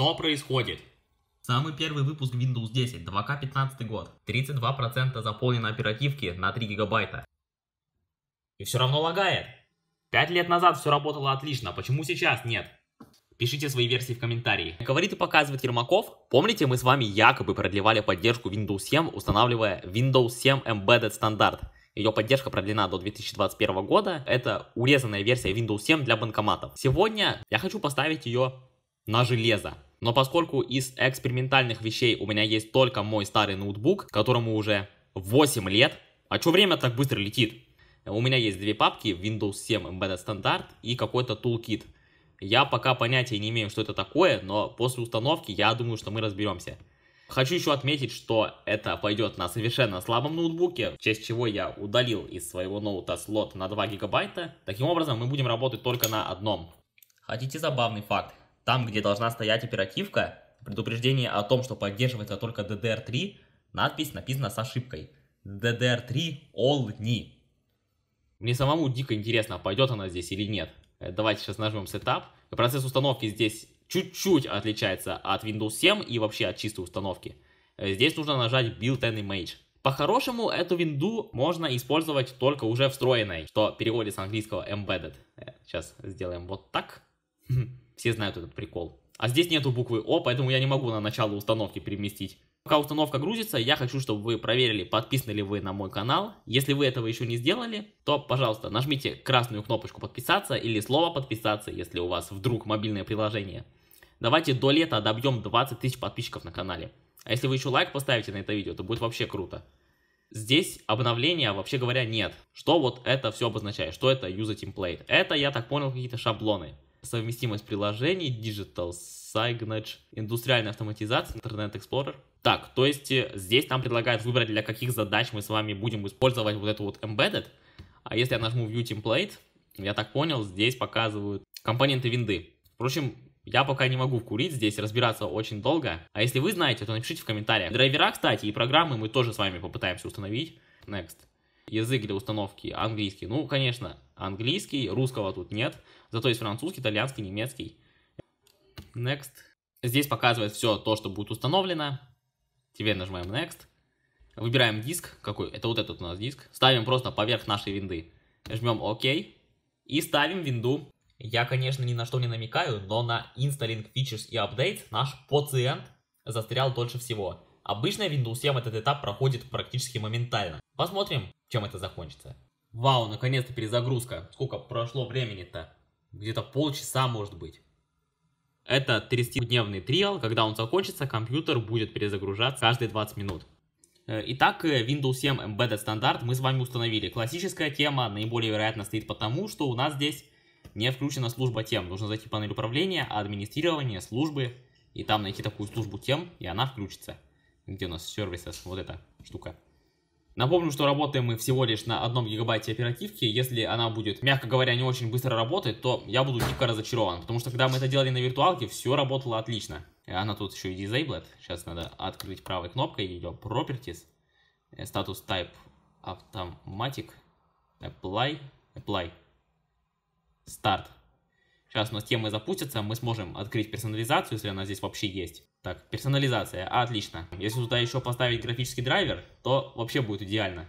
Что происходит? Самый первый выпуск Windows 10, 2К 15 год. 32% заполнено оперативки на 3 гигабайта. И все равно лагает. 5 лет назад все работало отлично, а почему сейчас нет? Пишите свои версии в комментарии. Говорит и показывает Ермаков. Помните, мы с вами якобы продлевали поддержку Windows 7, устанавливая Windows 7 Embedded стандарт. Ее поддержка продлена до 2021 года. Это урезанная версия Windows 7 для банкоматов. Сегодня я хочу поставить ее на железо. Но поскольку из экспериментальных вещей у меня есть только мой старый ноутбук, которому уже 8 лет, а чё время так быстро летит? У меня есть две папки, Windows 7 Embedded Standard и какой-то Toolkit. Я пока понятия не имею, что это такое, но после установки я думаю, что мы разберемся. Хочу еще отметить, что это пойдет на совершенно слабом ноутбуке, в честь чего я удалил из своего ноута слот на 2 гигабайта. Таким образом, мы будем работать только на одном. Хотите забавный факт? там, где должна стоять оперативка, предупреждение о том, что поддерживается только DDR3, надпись написана с ошибкой. DDR3 All Ni. Мне самому дико интересно, пойдет она здесь или нет. Э, давайте сейчас нажмем Setup. Процесс установки здесь чуть-чуть отличается от Windows 7 и вообще от чистой установки. Э, здесь нужно нажать Built-in Image. По-хорошему, эту винду можно использовать только уже встроенной, что переводится с английского embedded. Э, сейчас сделаем вот так. Все знают этот прикол. А здесь нету буквы О, поэтому я не могу на начало установки переместить. Пока установка грузится, я хочу, чтобы вы проверили, подписаны ли вы на мой канал. Если вы этого еще не сделали, то, пожалуйста, нажмите красную кнопочку «Подписаться» или слово «Подписаться», если у вас вдруг мобильное приложение. Давайте до лета добьем 20 тысяч подписчиков на канале. А если вы еще лайк поставите на это видео, то будет вообще круто. Здесь обновления, а вообще говоря, нет. Что вот это все обозначает? Что это user template? Это, я так понял, какие-то шаблоны совместимость приложений, Digital Signage, индустриальная автоматизация, Internet Explorer. Так, то есть э, здесь нам предлагают выбрать, для каких задач мы с вами будем использовать вот эту вот Embedded. А если я нажму View Template, я так понял, здесь показывают компоненты винды. Впрочем, я пока не могу курить здесь, разбираться очень долго. А если вы знаете, то напишите в комментариях. Драйвера, кстати, и программы мы тоже с вами попытаемся установить. Next язык для установки английский. Ну, конечно, английский, русского тут нет, зато есть французский, итальянский, немецкий. Next. Здесь показывает все то, что будет установлено. Теперь нажимаем Next. Выбираем диск, какой, это вот этот у нас диск. Ставим просто поверх нашей винды. Жмем ОК и ставим винду. Я, конечно, ни на что не намекаю, но на Installing Features и Update наш пациент застрял дольше всего. Обычно в Windows 7 этот этап проходит практически моментально. Посмотрим, чем это закончится. Вау, наконец-то перезагрузка. Сколько прошло времени-то? Где-то полчаса может быть. Это 30-дневный триал. Когда он закончится, компьютер будет перезагружаться каждые 20 минут. Э, итак, э, Windows 7 Embedded стандарт мы с вами установили. Классическая тема наиболее вероятно стоит потому, что у нас здесь не включена служба тем. Нужно зайти в панель управления, администрирование, службы, и там найти такую службу тем, и она включится. Где у нас сервисы, вот эта штука. Напомню, что работаем мы всего лишь на одном гигабайте оперативки. Если она будет, мягко говоря, не очень быстро работать, то я буду дико разочарован. Потому что когда мы это делали на виртуалке, все работало отлично. Она тут еще и disabled. Сейчас надо открыть правой кнопкой ее properties. Status э, type automatic. Apply. Apply. Start. Сейчас у нас темы запустятся, мы сможем открыть персонализацию, если она здесь вообще есть. Так, персонализация. А, отлично. Если туда еще поставить графический драйвер, то вообще будет идеально.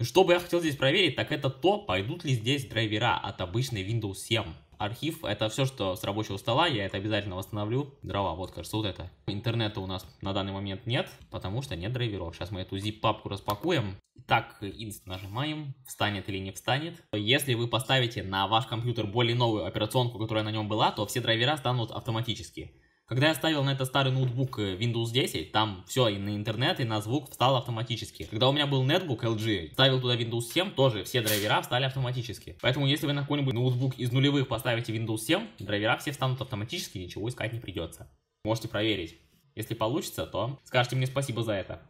Что бы я хотел здесь проверить, так это то, пойдут ли здесь драйвера от обычной Windows 7. Архив — это все, что с рабочего стола, я это обязательно восстановлю. Дрова, вот, кажется, вот это. Интернета у нас на данный момент нет, потому что нет драйверов. Сейчас мы эту zip-папку распакуем. Так inst нажимаем, встанет или не встанет. Если вы поставите на ваш компьютер более новую операционку, которая на нем была, то все драйвера станут автоматически. Когда я ставил на это старый ноутбук э, Windows 10, там все и на интернет, и на звук встал автоматически. Когда у меня был нетбук LG, ставил туда Windows 7, тоже все драйвера встали автоматически. Поэтому если вы на какой-нибудь ноутбук из нулевых поставите Windows 7, драйвера все встанут автоматически, ничего искать не придется. Можете проверить. Если получится, то скажите мне спасибо за это.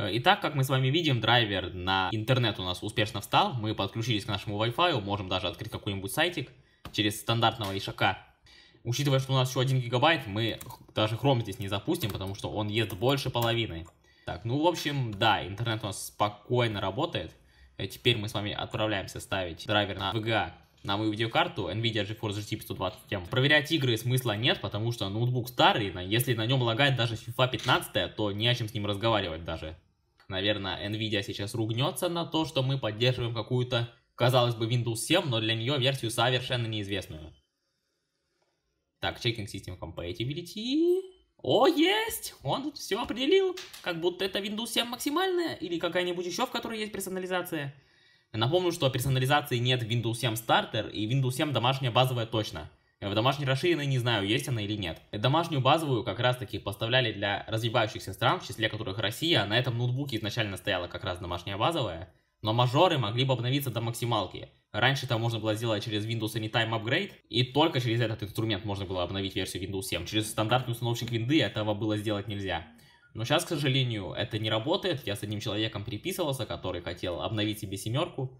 Э, итак, как мы с вами видим, драйвер на интернет у нас успешно встал, мы подключились к нашему Wi-Fi, можем даже открыть какой-нибудь сайтик через стандартного ишака. Учитывая, что у нас еще 1 гигабайт, мы даже Chrome здесь не запустим, потому что он ест больше половины. Так, ну в общем, да, интернет у нас спокойно работает. Э, теперь мы с вами отправляемся ставить драйвер на VGA на мою видеокарту NVIDIA GeForce GT 520 Проверять игры смысла нет, потому что ноутбук старый, если на нем лагает даже FIFA 15, то не о чем с ним разговаривать даже наверное, Nvidia сейчас ругнется на то, что мы поддерживаем какую-то, казалось бы, Windows 7, но для нее версию совершенно неизвестную. Так, Checking System Compatibility. О, есть! Он все определил, как будто это Windows 7 максимальная или какая-нибудь еще, в которой есть персонализация. Напомню, что персонализации нет в Windows 7 Starter и Windows 7 домашняя базовая точно. Э, в домашней расширенной не знаю, есть она или нет. Э, домашнюю базовую как раз таки поставляли для развивающихся стран, в числе которых Россия. А на этом ноутбуке изначально стояла как раз домашняя базовая. Но мажоры могли бы обновиться до максималки. Раньше это можно было сделать через Windows Anytime Upgrade, и только через этот инструмент можно было обновить версию Windows 7. Через стандартный установщик винды этого было сделать нельзя. Но сейчас, к сожалению, это не работает. Я с одним человеком переписывался, который хотел обновить себе семерку.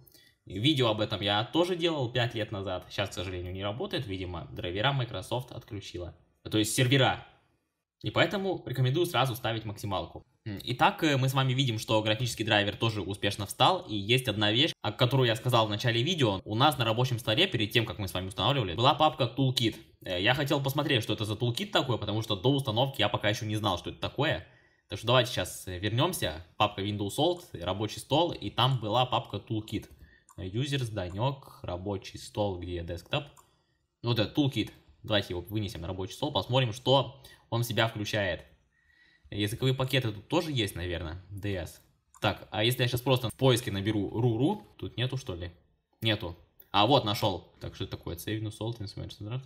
Видео об этом я тоже делал 5 лет назад. Сейчас, к сожалению, не работает. Видимо, драйвера Microsoft отключила. То есть сервера. И поэтому рекомендую сразу ставить максималку. Итак, э, мы с вами видим, что графический драйвер тоже успешно встал, и есть одна вещь, о которую я сказал в начале видео. У нас на рабочем столе, перед тем, как мы с вами устанавливали, была папка Toolkit. Э, я хотел посмотреть, что это за Toolkit такое, потому что до установки я пока еще не знал, что это такое. Так что давайте сейчас э, вернемся. Папка Windows Old, рабочий стол, и там была папка Toolkit. Users, данек, рабочий стол, где десктоп. Ну, вот этот toolkit. Давайте его вынесем на рабочий стол, посмотрим, что он в себя включает. Языковые пакеты тут тоже есть, наверное, DS. Так, а если я сейчас просто в поиске наберу ру тут нету, что ли? Нету. А, вот, нашел. Так, что это такое? Save new salt instrument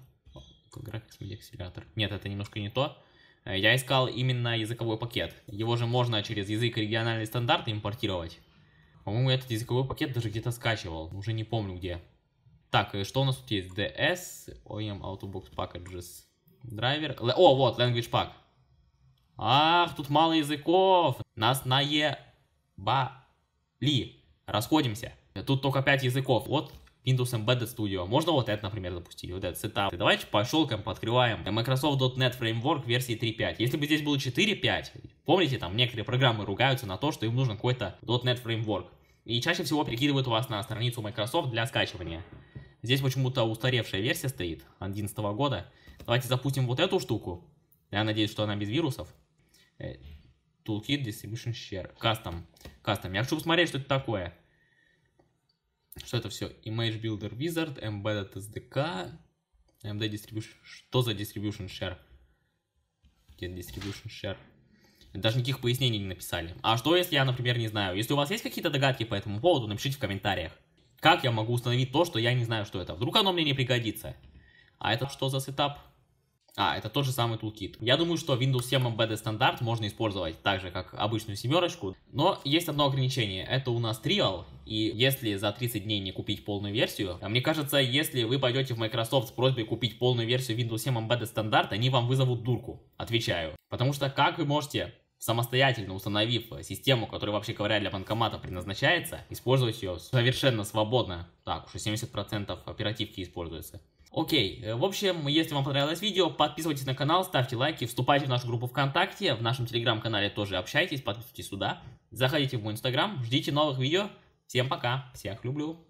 Graphics Media Accelerator. Нет, это немножко не то. Э, я искал именно языковой пакет. Его же можно через язык региональный стандарт импортировать. По-моему, этот языковой пакет даже где-то скачивал, уже не помню где. Так, э, что у нас тут есть? DS, OEM эм, Autobox Packages, драйвер. О, вот, Language Pack. Ах, тут мало языков. Нас на наебали. Расходимся. Тут только 5 языков. Вот Windows Embedded Studio. Можно вот это, например, запустить, вот этот сетап. Давайте по щелкам пооткрываем э, Microsoft.NET Framework версии 3.5. Если бы здесь было 4.5, помните, там некоторые программы ругаются на то, что им нужен какой-то .NET Framework. И чаще всего перекидывают вас на страницу Microsoft для скачивания. Здесь почему-то устаревшая версия стоит, 2011 года. Давайте запустим вот эту штуку. Я надеюсь, что она без вирусов. Э, Toolkit Distribution Share. Custom. Custom. Я хочу посмотреть, что это такое что это все Image Builder Wizard, Embedded SDK, MD Distribution. Что за Distribution Share? Где Distribution Share? Даже никаких пояснений не написали. А что, если я, например, не знаю? Если у вас есть какие-то догадки по этому поводу, напишите в комментариях. Как я могу установить то, что я не знаю, что это? Вдруг оно мне не пригодится? А это что за сетап? А, это тот же самый toolkit. Я думаю, что Windows 7 Embedded стандарт можно использовать так же, как обычную семерочку. Но есть одно ограничение. Это у нас Trial. И если за 30 дней не купить полную версию, а мне кажется, если вы пойдете в Microsoft с просьбой купить полную версию Windows 7 Embedded стандарт, они вам вызовут дурку. Отвечаю. Потому что как вы можете самостоятельно установив систему, которая, вообще говоря, для банкомата предназначается, использовать ее совершенно свободно. Так, уже 70% оперативки используется. Окей, э, в общем, если вам понравилось видео, подписывайтесь на канал, ставьте лайки, вступайте в нашу группу ВКонтакте, в нашем Телеграм-канале тоже общайтесь, подписывайтесь сюда, заходите в мой Инстаграм, ждите новых видео. Всем пока, всех люблю.